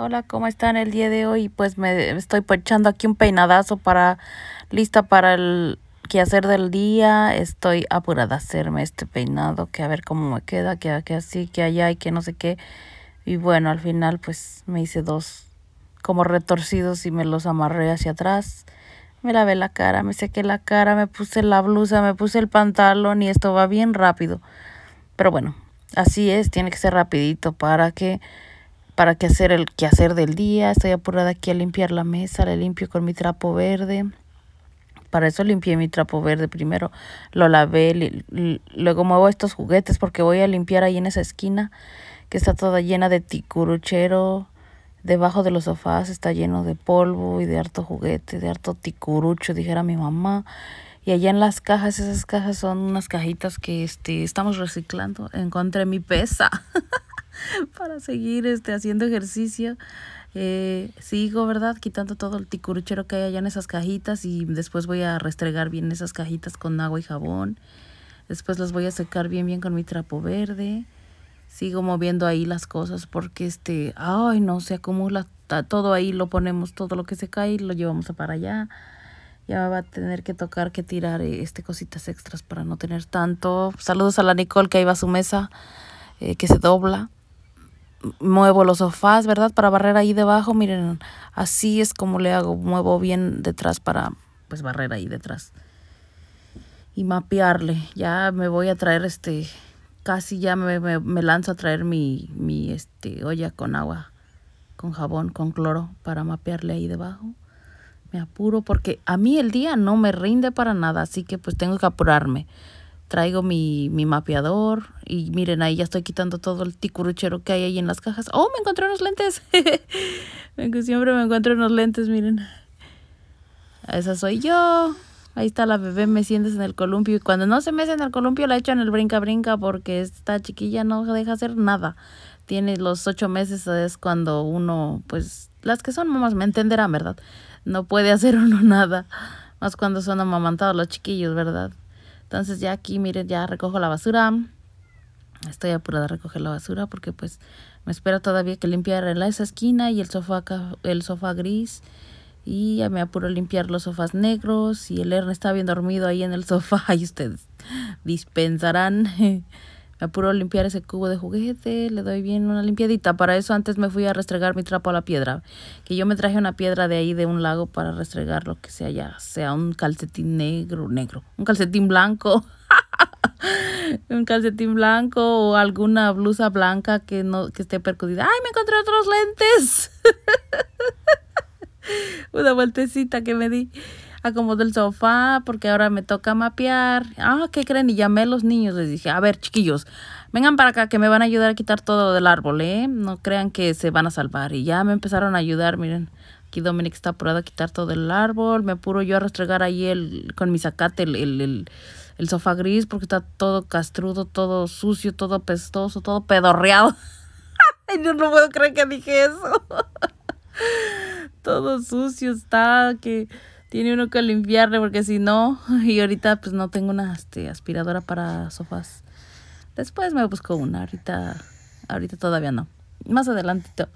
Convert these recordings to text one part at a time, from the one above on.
Hola, ¿cómo están el día de hoy? Pues me estoy echando aquí un peinadazo para lista para el quehacer del día. Estoy apurada a hacerme este peinado, que a ver cómo me queda, que, que así, que allá y que no sé qué. Y bueno, al final pues me hice dos como retorcidos y me los amarré hacia atrás. Me lavé la cara, me sequé la cara, me puse la blusa, me puse el pantalón y esto va bien rápido. Pero bueno, así es, tiene que ser rapidito para que para qué hacer el quehacer del día. Estoy apurada aquí a limpiar la mesa, la limpio con mi trapo verde. Para eso limpié mi trapo verde primero, lo lavé, luego muevo estos juguetes porque voy a limpiar ahí en esa esquina que está toda llena de ticuruchero. Debajo de los sofás está lleno de polvo y de harto juguete, de harto ticurucho, dijera mi mamá. Y allá en las cajas, esas cajas son unas cajitas que este, estamos reciclando. Encontré mi pesa. para seguir este, haciendo ejercicio. Eh, sigo, ¿verdad? Quitando todo el ticuruchero que hay allá en esas cajitas y después voy a restregar bien esas cajitas con agua y jabón. Después las voy a secar bien, bien con mi trapo verde. Sigo moviendo ahí las cosas porque este, ay, no, se acumula todo ahí, lo ponemos todo lo que se cae y lo llevamos para allá. Ya va a tener que tocar que tirar eh, este cositas extras para no tener tanto. Saludos a la Nicole que ahí va a su mesa, eh, que se dobla muevo los sofás, ¿verdad? Para barrer ahí debajo, miren, así es como le hago, muevo bien detrás para pues barrer ahí detrás y mapearle. Ya me voy a traer este, casi ya me, me, lanzo a traer mi, mi este, olla con agua, con jabón, con cloro para mapearle ahí debajo. Me apuro porque a mí el día no me rinde para nada, así que pues tengo que apurarme. Traigo mi, mapeador y miren, ahí ya estoy quitando todo el ticuruchero que hay ahí en las cajas. ¡Oh, me encontré unos lentes! Siempre me encuentro unos lentes, miren. Esa soy yo. Ahí está la bebé, me sientes en el columpio. Y cuando no se mece en el columpio, la echo en el brinca-brinca porque esta chiquilla no deja hacer nada. Tiene los ocho meses, es cuando uno, pues, las que son mamás me entenderán, ¿verdad? No puede hacer uno nada. Más cuando son amamantados los chiquillos, ¿verdad? Entonces ya aquí, miren, ya recojo la basura. Estoy apurada a recoger la basura porque pues me espera todavía que limpiar esa esquina y el sofá, el sofá gris. Y ya me apuro a limpiar los sofás negros y el hern está bien dormido ahí en el sofá y ustedes dispensarán. Me apuro a limpiar ese cubo de juguete, le doy bien una limpiadita. Para eso antes me fui a restregar mi trapo a la piedra, que yo me traje una piedra de ahí de un lago para restregar lo que sea ya, sea un calcetín negro, negro, un calcetín blanco. un calcetín blanco o alguna blusa blanca que no que esté percudida. ¡Ay, me encontré otros lentes! una vueltecita que me di como del sofá porque ahora me toca mapear. Ah, ¿qué creen? Y llamé a los niños, les dije, a ver, chiquillos, vengan para acá que me van a ayudar a quitar todo del árbol, ¿eh? No crean que se van a salvar. Y ya me empezaron a ayudar, miren. Aquí Dominic está apurado a quitar todo el árbol. Me apuro yo a restregar ahí el, con mi sacate el, sofá gris porque está todo castrudo, todo sucio, todo pestoso, todo pedorreado. yo no puedo creer que dije eso. todo sucio está, que tiene uno que limpiarle porque si no, y ahorita pues no tengo una este, aspiradora para sofás. Después me busco una, ahorita, ahorita todavía no. Más adelantito.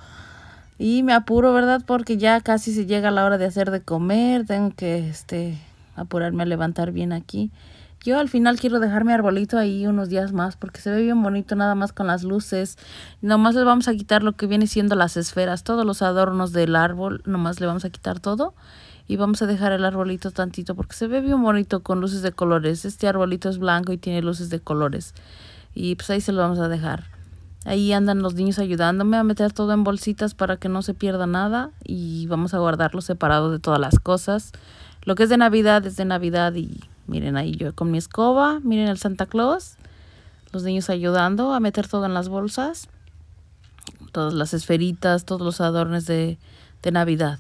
Y me apuro, ¿verdad? Porque ya casi se llega la hora de hacer de comer, tengo que este, apurarme a levantar bien aquí. Yo al final quiero dejar mi arbolito ahí unos días más porque se ve bien bonito nada más con las luces. Nomás le vamos a quitar lo que viene siendo las esferas, todos los adornos del árbol, nomás le vamos a quitar todo y vamos a dejar el arbolito tantito porque se ve bien bonito con luces de colores. Este arbolito es blanco y tiene luces de colores y pues ahí se lo vamos a dejar. Ahí andan los niños ayudándome a meter todo en bolsitas para que no se pierda nada y vamos a guardarlo separado de todas las cosas. Lo que es de Navidad es de Navidad y miren ahí yo con mi escoba, miren el Santa Claus, los niños ayudando a meter todo en las bolsas, todas las esferitas, todos los adornos de, de Navidad.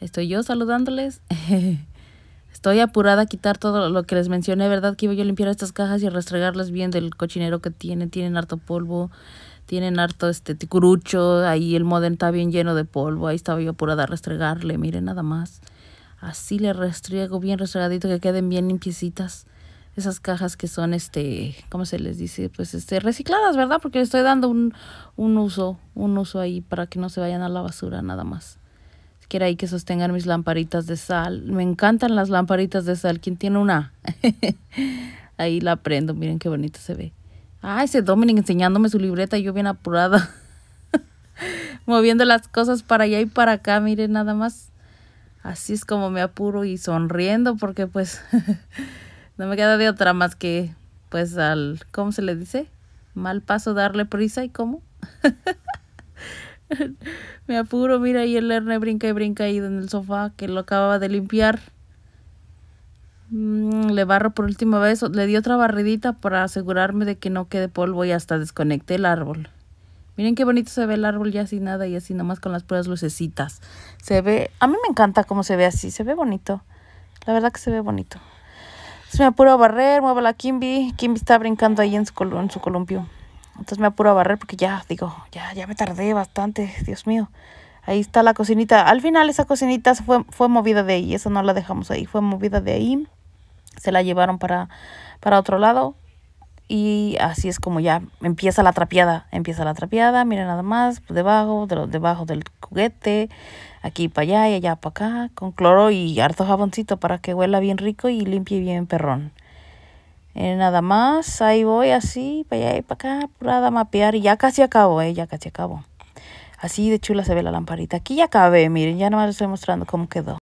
Estoy yo saludándoles. Estoy apurada a quitar todo lo que les mencioné, ¿verdad? Que iba yo a limpiar estas cajas y a restregarlas bien del cochinero que tienen. Tienen harto polvo, tienen harto este ticurucho. Ahí el modem está bien lleno de polvo. Ahí estaba yo apurada a restregarle. Miren nada más. Así le restriego bien restregadito que queden bien limpiecitas. Esas cajas que son, este, ¿cómo se les dice? Pues, este, recicladas, ¿verdad? Porque le estoy dando un, un uso, un uso ahí para que no se vayan a la basura nada más que ahí que sostengan mis lamparitas de sal. Me encantan las lamparitas de sal. ¿Quién tiene una? ahí la prendo. Miren qué bonito se ve. Ah, ese Dominic enseñándome su libreta yo bien apurada. Moviendo las cosas para allá y para acá. Miren nada más. Así es como me apuro y sonriendo porque pues no me queda de otra más que pues al, ¿cómo se le dice? Mal paso darle prisa y cómo. Me apuro, mira, ahí el Erne brinca y brinca ahí en el sofá que lo acababa de limpiar. Mm, le barro por última vez, le di otra barridita para asegurarme de que no quede polvo y hasta desconecté el árbol. Miren qué bonito se ve el árbol ya sin nada y así nomás con las puras lucecitas. Se ve, a mí me encanta cómo se ve así, se ve bonito. La verdad que se ve bonito. Se me apuro a barrer, muevo la Kimbi, Kimbi está brincando ahí en su, en su columpio. Entonces me apuro a barrer porque ya, digo, ya, ya me tardé bastante, Dios mío. Ahí está la cocinita. Al final esa cocinita fue, fue movida de ahí, eso no la dejamos ahí, fue movida de ahí. Se la llevaron para, para otro lado. Y así es como ya empieza la trapeada, empieza la trapeada, mira nada más, pues debajo, de debajo del juguete, aquí para allá y allá para acá, con cloro y harto jaboncito para que huela bien rico y limpie bien perrón. Eh, nada más, ahí voy así, para allá y para acá, para mapear. Y ya casi acabo, eh, ya casi acabo. Así de chula se ve la lamparita. Aquí ya acabé, miren, ya no les estoy mostrando cómo quedó.